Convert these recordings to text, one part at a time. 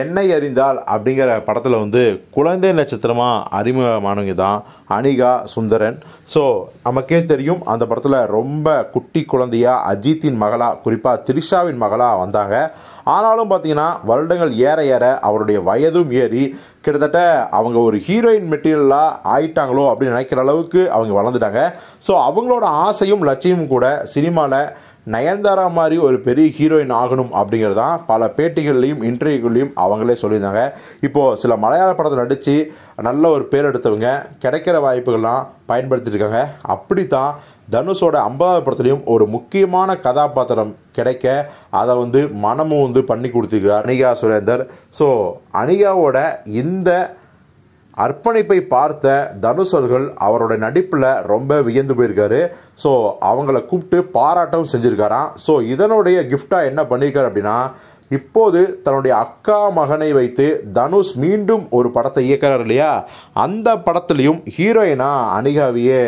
என்னை அறிந்தால் அப்படிங்கிற படத்தில் வந்து குழந்தை நட்சத்திரமாக அறிமுகமானவங்க தான் அனிகா சுந்தரன் ஸோ நமக்கே தெரியும் அந்த படத்தில் ரொம்ப குட்டி குழந்தையாக அஜித்தின் மகளாக குறிப்பாக திரிஷாவின் மகளாக வந்தாங்க ஆனாலும் பார்த்தீங்கன்னா வருடங்கள் ஏற ஏற அவருடைய வயதும் ஏறி கிட்டத்தட்ட அவங்க ஒரு ஹீரோயின் மெட்டீரியலாக ஆயிட்டாங்களோ அப்படின்னு நினைக்கிற அளவுக்கு அவங்க வளர்ந்துட்டாங்க ஸோ அவங்களோட ஆசையும் லட்சியமும் கூட சினிமாவில் நயன்தாரா மாதிரி ஒரு பெரிய ஹீரோயின் ஆகணும் அப்படிங்கிறது தான் பல பேட்டிகள்லையும் இன்டர்வியூகள்லையும் அவங்களே சொல்லியிருந்தாங்க இப்போது சில மலையாள படத்தில் நடித்து நல்ல ஒரு பேர் எடுத்தவங்க கிடைக்கிற வாய்ப்புகள்லாம் பயன்படுத்திருக்காங்க அப்படி தான் தனுஷோட ஐம்பதாவது படத்துலையும் ஒரு முக்கியமான கதாபாத்திரம் கிடைக்க அதை வந்து மனமும் வந்து பண்ணி கொடுத்துருக்கிறார் அனிகா சுரேந்தர் ஸோ அனிகாவோட இந்த அர்ப்பணிப்பை பார்த்த தனுஷர்கள் அவரோட நடிப்பில் ரொம்ப வியந்து போயிருக்காரு ஸோ அவங்கள கூப்பிட்டு பாராட்டவும் செஞ்சுருக்காராம் ஸோ இதனுடைய கிஃப்டாக என்ன பண்ணியிருக்காரு அப்படின்னா இப்போது தன்னுடைய அக்கா மகனை வைத்து தனுஷ் மீண்டும் ஒரு படத்தை இயக்கிறார் இல்லையா அந்த படத்துலேயும் ஹீரோயினாக அனிகாவையே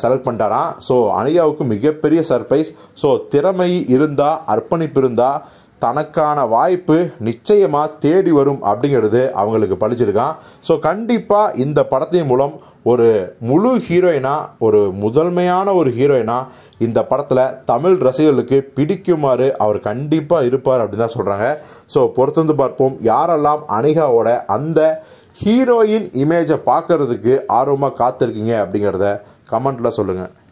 செலக்ட் பண்ணிட்டாராம் ஸோ அனிகாவுக்கு மிகப்பெரிய சர்ப்ரைஸ் ஸோ திறமை இருந்தால் அர்ப்பணிப்பு இருந்தால் தனக்கான வாய்ப்பு நிச்சயமாக தேடி வரும் அப்படிங்கிறது அவங்களுக்கு படிச்சிருக்கான் ஸோ கண்டிப்பாக இந்த படத்தின் மூலம் ஒரு முழு ஹீரோயினாக ஒரு முதன்மையான ஒரு ஹீரோயினாக இந்த படத்தில் தமிழ் ரசிகர்களுக்கு பிடிக்குமாறு அவர் கண்டிப்பாக இருப்பார் அப்படின்னு தான் சொல்கிறாங்க ஸோ பொறுத்திருந்து பார்ப்போம் யாரெல்லாம் அனிகாவோட அந்த ஹீரோயின் இமேஜை பார்க்குறதுக்கு ஆர்வமாக காத்திருக்கீங்க அப்படிங்கிறத கமெண்ட்டில் சொல்லுங்கள்